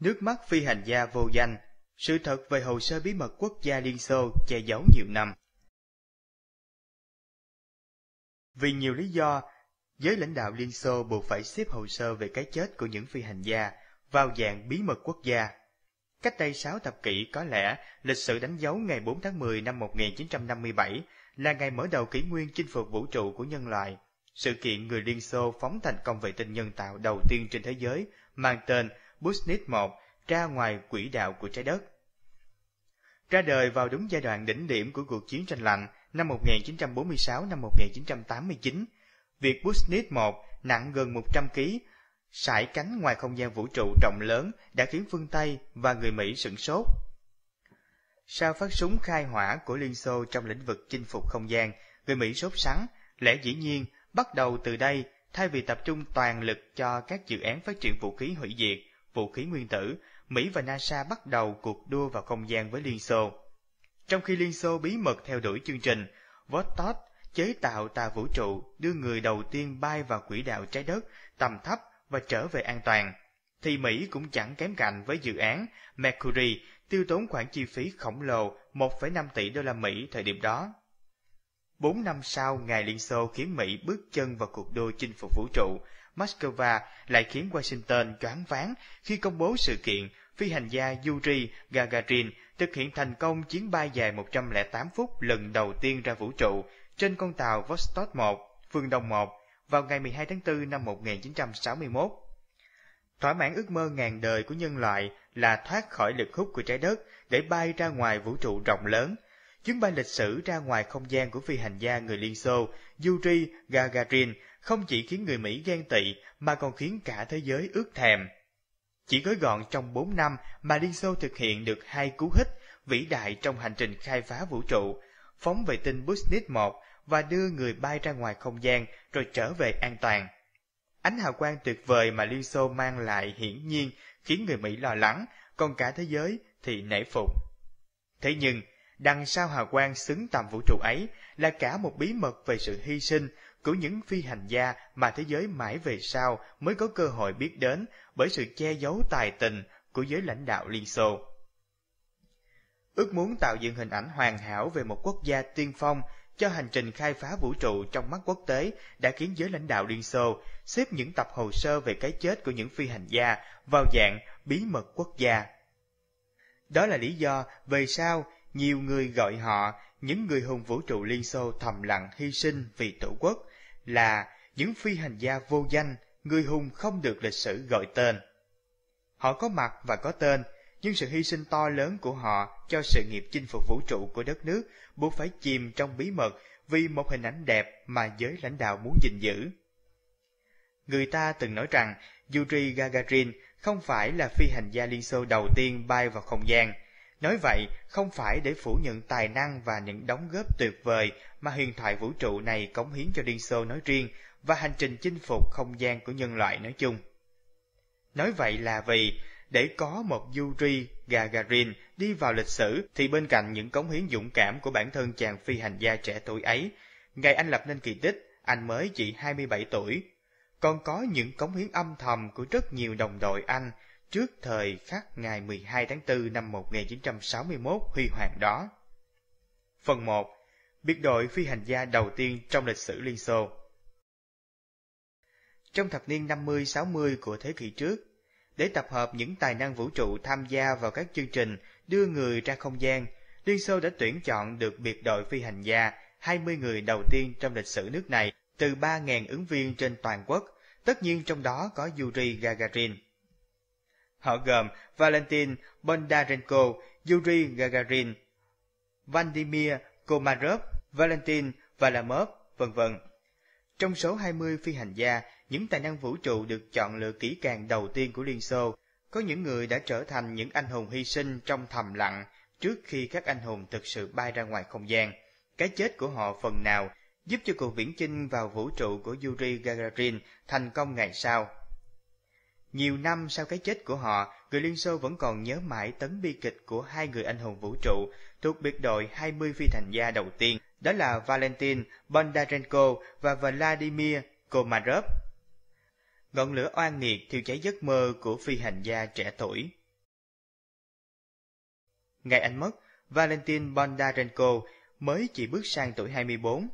Nước mắt phi hành gia vô danh, sự thật về hồ sơ bí mật quốc gia Liên Xô che giấu nhiều năm. Vì nhiều lý do, giới lãnh đạo Liên Xô buộc phải xếp hồ sơ về cái chết của những phi hành gia vào dạng bí mật quốc gia. Cách đây 6 thập kỷ có lẽ, lịch sử đánh dấu ngày 4 tháng 10 năm 1957 là ngày mở đầu kỷ nguyên chinh phục vũ trụ của nhân loại. Sự kiện người Liên Xô phóng thành công vệ tinh nhân tạo đầu tiên trên thế giới mang tên Bushnet 1 ra ngoài quỹ đạo của trái đất. Ra đời vào đúng giai đoạn đỉnh điểm của cuộc chiến tranh lạnh năm 1946 năm 1989, việc Bushnet 1 nặng gần 100 kg sải cánh ngoài không gian vũ trụ rộng lớn đã khiến phương Tây và người Mỹ sửng sốt. Sau phát súng khai hỏa của Liên Xô trong lĩnh vực chinh phục không gian, người Mỹ sốt sắng, lẽ dĩ nhiên bắt đầu từ đây thay vì tập trung toàn lực cho các dự án phát triển vũ khí hủy diệt vũ khí nguyên tử, Mỹ và NASA bắt đầu cuộc đua vào không gian với Liên Xô. Trong khi Liên Xô bí mật theo đuổi chương trình, Vostok chế tạo tà vũ trụ đưa người đầu tiên bay vào quỹ đạo trái đất tầm thấp và trở về an toàn, thì Mỹ cũng chẳng kém cạnh với dự án Mercury tiêu tốn khoản chi phí khổng lồ 1,5 tỷ đô la Mỹ thời điểm đó. Bốn năm sau, ngày Liên Xô khiến Mỹ bước chân vào cuộc đua chinh phục vũ trụ, Moscow lại khiến Washington choáng váng khi công bố sự kiện phi hành gia Yuri Gagarin thực hiện thành công chuyến bay dài 108 phút lần đầu tiên ra vũ trụ trên con tàu Vostok 1, phương Đông 1 vào ngày 12 tháng 4 năm 1961. Thỏa mãn ước mơ ngàn đời của nhân loại là thoát khỏi lực hút của trái đất để bay ra ngoài vũ trụ rộng lớn – chuyến bay lịch sử ra ngoài không gian của phi hành gia người Liên Xô Yuri Gagarin không chỉ khiến người Mỹ ghen tị mà còn khiến cả thế giới ước thèm. Chỉ gói gọn trong 4 năm mà Liên Xô thực hiện được hai cú hích vĩ đại trong hành trình khai phá vũ trụ, phóng vệ tinh Sputnik 1 và đưa người bay ra ngoài không gian rồi trở về an toàn. Ánh hào quang tuyệt vời mà Liên Xô mang lại hiển nhiên khiến người Mỹ lo lắng, còn cả thế giới thì nể phục. Thế nhưng, Đằng sau hào quang xứng tầm vũ trụ ấy là cả một bí mật về sự hy sinh của những phi hành gia mà thế giới mãi về sau mới có cơ hội biết đến bởi sự che giấu tài tình của giới lãnh đạo Liên Xô. Ước muốn tạo dựng hình ảnh hoàn hảo về một quốc gia tiên phong cho hành trình khai phá vũ trụ trong mắt quốc tế đã khiến giới lãnh đạo Liên Xô xếp những tập hồ sơ về cái chết của những phi hành gia vào dạng bí mật quốc gia. Đó là lý do về sao nhiều người gọi họ những người hùng vũ trụ Liên Xô thầm lặng hy sinh vì tổ quốc là những phi hành gia vô danh, người hùng không được lịch sử gọi tên. Họ có mặt và có tên, nhưng sự hy sinh to lớn của họ cho sự nghiệp chinh phục vũ trụ của đất nước buộc phải chìm trong bí mật vì một hình ảnh đẹp mà giới lãnh đạo muốn gìn giữ. Người ta từng nói rằng Yuri Gagarin không phải là phi hành gia Liên Xô đầu tiên bay vào không gian, Nói vậy, không phải để phủ nhận tài năng và những đóng góp tuyệt vời mà huyền thoại vũ trụ này cống hiến cho Liên Xô nói riêng và hành trình chinh phục không gian của nhân loại nói chung. Nói vậy là vì, để có một Yuri Gagarin đi vào lịch sử thì bên cạnh những cống hiến dũng cảm của bản thân chàng phi hành gia trẻ tuổi ấy, ngày anh lập nên kỳ tích, anh mới chỉ 27 tuổi. Còn có những cống hiến âm thầm của rất nhiều đồng đội anh, trước thời khắc ngày 12 tháng 4 năm 1961 huy hoàng đó. Phần 1. Biệt đội phi hành gia đầu tiên trong lịch sử Liên Xô Trong thập niên 50-60 của thế kỷ trước, để tập hợp những tài năng vũ trụ tham gia vào các chương trình đưa người ra không gian, Liên Xô đã tuyển chọn được biệt đội phi hành gia 20 người đầu tiên trong lịch sử nước này từ 3.000 ứng viên trên toàn quốc, tất nhiên trong đó có Yuri Gagarin. Họ gồm Valentin Bondarenko, Yuri Gagarin, Vladimir Komarov, Valentin Valamov, vân vân. Trong số 20 phi hành gia, những tài năng vũ trụ được chọn lựa kỹ càng đầu tiên của Liên Xô, có những người đã trở thành những anh hùng hy sinh trong thầm lặng trước khi các anh hùng thực sự bay ra ngoài không gian. Cái chết của họ phần nào giúp cho cuộc viễn chinh vào vũ trụ của Yuri Gagarin thành công ngày sau. Nhiều năm sau cái chết của họ, người Liên Xô vẫn còn nhớ mãi tấm bi kịch của hai người anh hùng vũ trụ thuộc biệt đội 20 phi thành gia đầu tiên, đó là Valentin Bondarenko và Vladimir Komarov. Ngọn lửa oan nghiệt thiêu cháy giấc mơ của phi hành gia trẻ tuổi. Ngày anh mất, Valentin Bondarenko mới chỉ bước sang tuổi 24.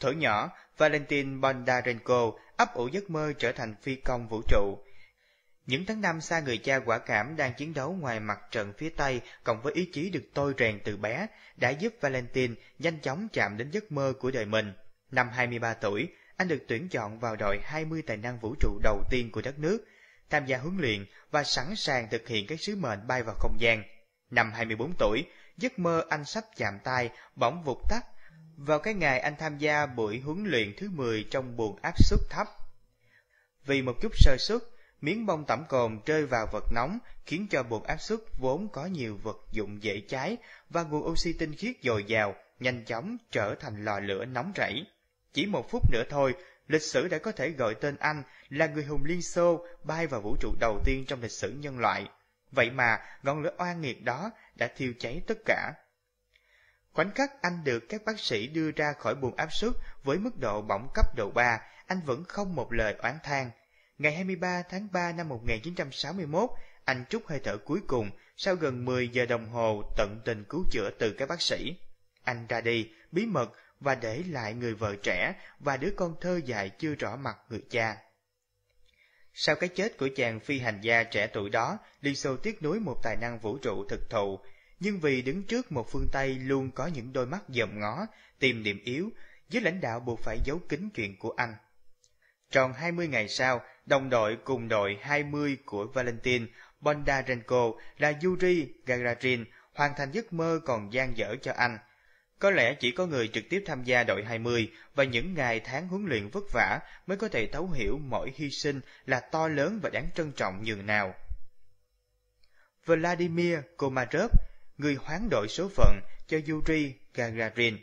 Thổi nhỏ, Valentin Bondarenko ấp ủ giấc mơ trở thành phi công vũ trụ, những tháng năm xa người cha quả cảm đang chiến đấu ngoài mặt trận phía Tây cộng với ý chí được tôi rèn từ bé đã giúp Valentine nhanh chóng chạm đến giấc mơ của đời mình. Năm 23 tuổi, anh được tuyển chọn vào đội 20 tài năng vũ trụ đầu tiên của đất nước, tham gia huấn luyện và sẵn sàng thực hiện các sứ mệnh bay vào không gian. Năm 24 tuổi, giấc mơ anh sắp chạm tay bỗng vụt tắt vào cái ngày anh tham gia buổi huấn luyện thứ 10 trong buồng áp suất thấp. Vì một chút sơ suất, miếng bông tẩm cồn rơi vào vật nóng khiến cho bột áp suất vốn có nhiều vật dụng dễ cháy và nguồn oxy tinh khiết dồi dào nhanh chóng trở thành lò lửa nóng rẫy. Chỉ một phút nữa thôi, lịch sử đã có thể gọi tên anh là người hùng Liên Xô bay vào vũ trụ đầu tiên trong lịch sử nhân loại. Vậy mà, ngọn lửa oan nghiệt đó đã thiêu cháy tất cả. Khoảnh khắc anh được các bác sĩ đưa ra khỏi buồng áp suất với mức độ bỏng cấp độ 3, anh vẫn không một lời oán thang. Ngày 23 tháng 3 năm 1961, anh trút hơi thở cuối cùng sau gần 10 giờ đồng hồ tận tình cứu chữa từ các bác sĩ. Anh ra đi, bí mật và để lại người vợ trẻ và đứa con thơ dại chưa rõ mặt người cha. Sau cái chết của chàng phi hành gia trẻ tuổi đó, Liên Xô tiếc nuối một tài năng vũ trụ thực thụ, nhưng vì đứng trước một phương Tây luôn có những đôi mắt dòm ngó, tìm điểm yếu, giới lãnh đạo buộc phải giấu kín chuyện của anh. Tròn 20 ngày sau, đồng đội cùng đội 20 của Valentin Bondarenko là Yuri Gagarin hoàn thành giấc mơ còn gian dở cho anh. Có lẽ chỉ có người trực tiếp tham gia đội 20 và những ngày tháng huấn luyện vất vả mới có thể thấu hiểu mỗi hy sinh là to lớn và đáng trân trọng nhường nào. Vladimir Komarov, người hoán đổi số phận cho Yuri Gagarin.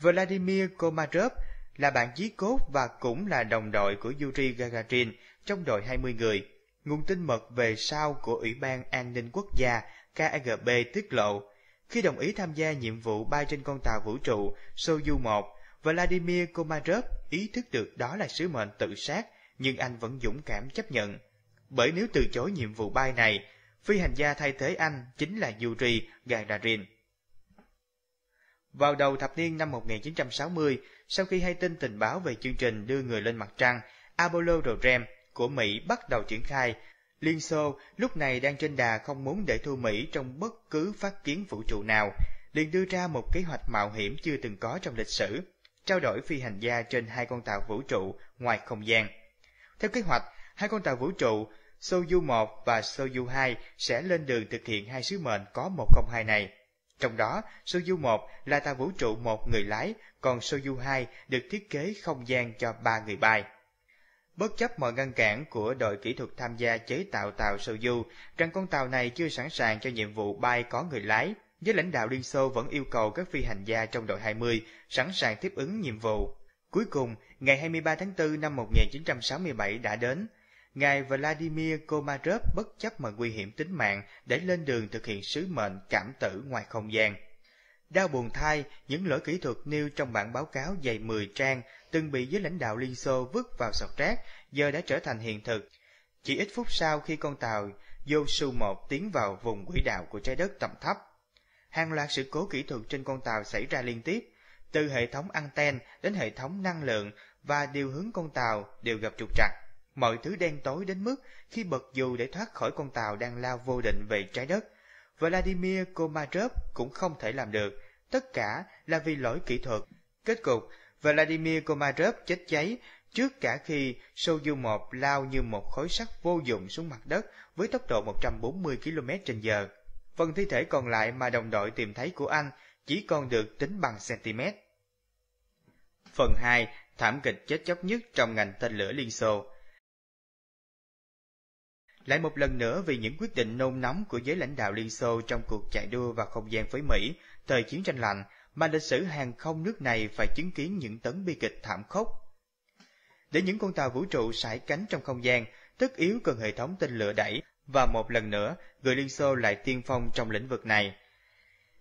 Vladimir Komarov là bạn chí cốt và cũng là đồng đội của Yuri Gagarin trong đội 20 người. Nguồn tin mật về sau của Ủy ban An ninh Quốc gia KGB tiết lộ, khi đồng ý tham gia nhiệm vụ bay trên con tàu vũ trụ Soyuz-1, Vladimir Komarov ý thức được đó là sứ mệnh tự sát, nhưng anh vẫn dũng cảm chấp nhận. Bởi nếu từ chối nhiệm vụ bay này, phi hành gia thay thế anh chính là Yuri Gagarin. Vào đầu thập niên năm 1960, sau khi hay tin tình báo về chương trình đưa người lên mặt trăng Apollo program của Mỹ bắt đầu triển khai, Liên Xô lúc này đang trên đà không muốn để thua Mỹ trong bất cứ phát kiến vũ trụ nào, liền đưa ra một kế hoạch mạo hiểm chưa từng có trong lịch sử, trao đổi phi hành gia trên hai con tàu vũ trụ ngoài không gian. Theo kế hoạch, hai con tàu vũ trụ Soyuz 1 và Soyuz 2 sẽ lên đường thực hiện hai sứ mệnh có 102 này. Trong đó, Soyuz 1 là tàu vũ trụ một người lái, còn Soyuz 2 được thiết kế không gian cho ba người bay. Bất chấp mọi ngăn cản của đội kỹ thuật tham gia chế tạo tàu Soyuz, rằng con tàu này chưa sẵn sàng cho nhiệm vụ bay có người lái. Giới lãnh đạo Liên Xô vẫn yêu cầu các phi hành gia trong đội 20 sẵn sàng tiếp ứng nhiệm vụ. Cuối cùng, ngày 23 tháng 4 năm 1967 đã đến, Ngài Vladimir Komarov bất chấp mọi nguy hiểm tính mạng để lên đường thực hiện sứ mệnh cảm tử ngoài không gian. Đau buồn thay, những lỗi kỹ thuật nêu trong bản báo cáo dày 10 trang từng bị giới lãnh đạo Liên Xô vứt vào sọt rác, giờ đã trở thành hiện thực. Chỉ ít phút sau khi con tàu Yosu 1 tiến vào vùng quỹ đạo của trái đất tầm thấp. Hàng loạt sự cố kỹ thuật trên con tàu xảy ra liên tiếp, từ hệ thống anten đến hệ thống năng lượng và điều hướng con tàu đều gặp trục trặc. Mọi thứ đen tối đến mức khi bật dù để thoát khỏi con tàu đang lao vô định về trái đất, Vladimir Komarov cũng không thể làm được, tất cả là vì lỗi kỹ thuật. Kết cục, Vladimir Komarov chết cháy trước cả khi Soyuz-1 lao như một khối sắt vô dụng xuống mặt đất với tốc độ 140 km trên giờ. Phần thi thể còn lại mà đồng đội tìm thấy của anh chỉ còn được tính bằng cm. Phần 2, thảm kịch chết chóc nhất trong ngành tên lửa Liên Xô. Lại một lần nữa vì những quyết định nôn nóng của giới lãnh đạo Liên Xô trong cuộc chạy đua vào không gian với Mỹ thời chiến tranh lạnh mà lịch sử hàng không nước này phải chứng kiến những tấn bi kịch thảm khốc. Để những con tàu vũ trụ sải cánh trong không gian, tất yếu cần hệ thống tên lửa đẩy và một lần nữa người Liên Xô lại tiên phong trong lĩnh vực này.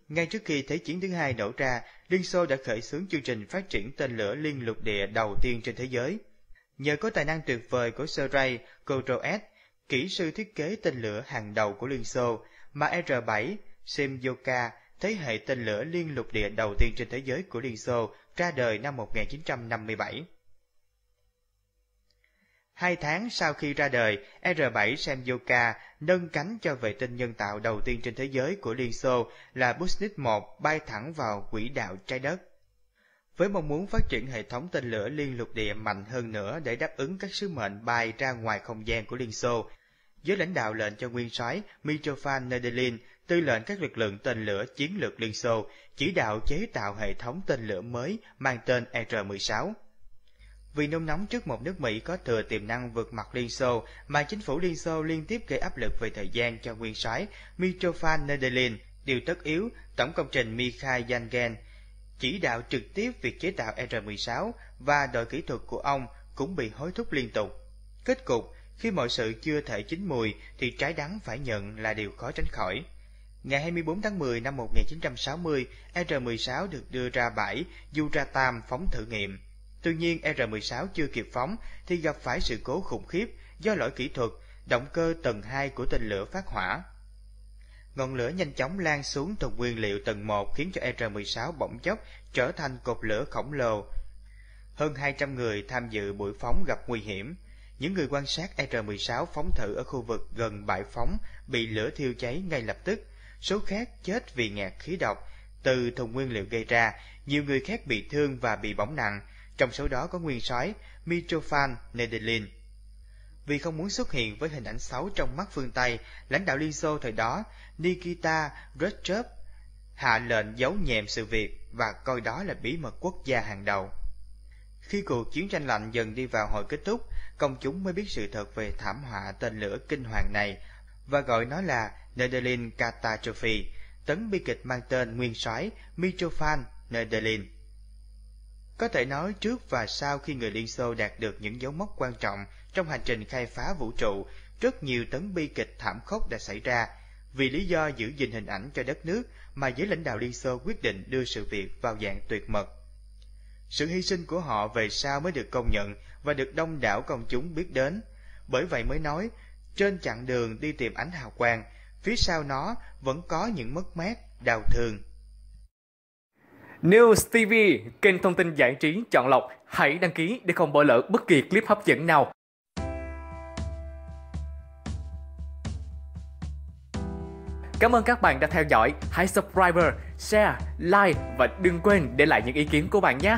Ngay trước khi Thế chiến thứ hai nổ ra, Liên Xô đã khởi xướng chương trình phát triển tên lửa liên lục địa đầu tiên trên thế giới. Nhờ có tài năng tuyệt vời của Sergei Korolev, kỹ sư thiết kế tên lửa hàng đầu của Liên Xô, mà R-7 Semyoka, thế hệ tên lửa liên lục địa đầu tiên trên thế giới của Liên Xô, ra đời năm 1957. Hai tháng sau khi ra đời, R-7 Semyoka nâng cánh cho vệ tinh nhân tạo đầu tiên trên thế giới của Liên Xô là Sputnik 1 bay thẳng vào quỹ đạo trái đất. Với mong muốn phát triển hệ thống tên lửa liên lục địa mạnh hơn nữa để đáp ứng các sứ mệnh bay ra ngoài không gian của Liên Xô, giới lãnh đạo lệnh cho nguyên soái Mitrofan Nedelin, tư lệnh các lực lượng tên lửa chiến lược Liên Xô, chỉ đạo chế tạo hệ thống tên lửa mới mang tên e R-16. Vì nôn nóng trước một nước Mỹ có thừa tiềm năng vượt mặt Liên Xô mà chính phủ Liên Xô liên tiếp gây áp lực về thời gian cho nguyên soái Mitrofan Nedelin, điều tất yếu, tổng công trình Mikhail Yangen chỉ đạo trực tiếp việc chế tạo e R-16 và đội kỹ thuật của ông cũng bị hối thúc liên tục. Kết cục, khi mọi sự chưa thể chín mùi thì trái đắng phải nhận là điều khó tránh khỏi. Ngày 24 tháng 10 năm 1960, R-16 được đưa ra bãi Yuratam phóng thử nghiệm. Tuy nhiên R-16 chưa kịp phóng thì gặp phải sự cố khủng khiếp do lỗi kỹ thuật, động cơ tầng 2 của tên lửa phát hỏa. Ngọn lửa nhanh chóng lan xuống từ nguyên liệu tầng 1 khiến cho R-16 bỗng chốc trở thành cột lửa khổng lồ. Hơn 200 người tham dự buổi phóng gặp nguy hiểm. Những người quan sát e R-16 phóng thử ở khu vực gần bãi phóng bị lửa thiêu cháy ngay lập tức. Số khác chết vì ngạt khí độc từ thùng nguyên liệu gây ra, nhiều người khác bị thương và bị bỏng nặng, trong số đó có nguyên sói Mitrofan Nedelin. Vì không muốn xuất hiện với hình ảnh xấu trong mắt phương Tây, lãnh đạo Liên Xô thời đó Nikita Khrushchev hạ lệnh giấu nhẹm sự việc và coi đó là bí mật quốc gia hàng đầu. Khi cuộc chiến tranh lạnh dần đi vào hồi kết thúc, công chúng mới biết sự thật về thảm họa tên lửa kinh hoàng này và gọi nó là Nedelin Catastrophe, tấn bi kịch mang tên nguyên soái Mitrofan Nedelin. Có thể nói trước và sau khi người Liên Xô đạt được những dấu mốc quan trọng trong hành trình khai phá vũ trụ, rất nhiều tấn bi kịch thảm khốc đã xảy ra. Vì lý do giữ gìn hình ảnh cho đất nước mà giới lãnh đạo Liên Xô quyết định đưa sự việc vào dạng tuyệt mật sự hy sinh của họ về sau mới được công nhận và được đông đảo công chúng biết đến. Bởi vậy mới nói, trên chặng đường đi tìm ánh hào quang, phía sau nó vẫn có những mất mát, đau thương. News TV, kênh thông tin giải trí chọn lọc, hãy đăng ký để không bỏ lỡ bất kỳ clip hấp dẫn nào. Cảm ơn các bạn đã theo dõi. Hãy subscribe, share, like và đừng quên để lại những ý kiến của bạn nhé.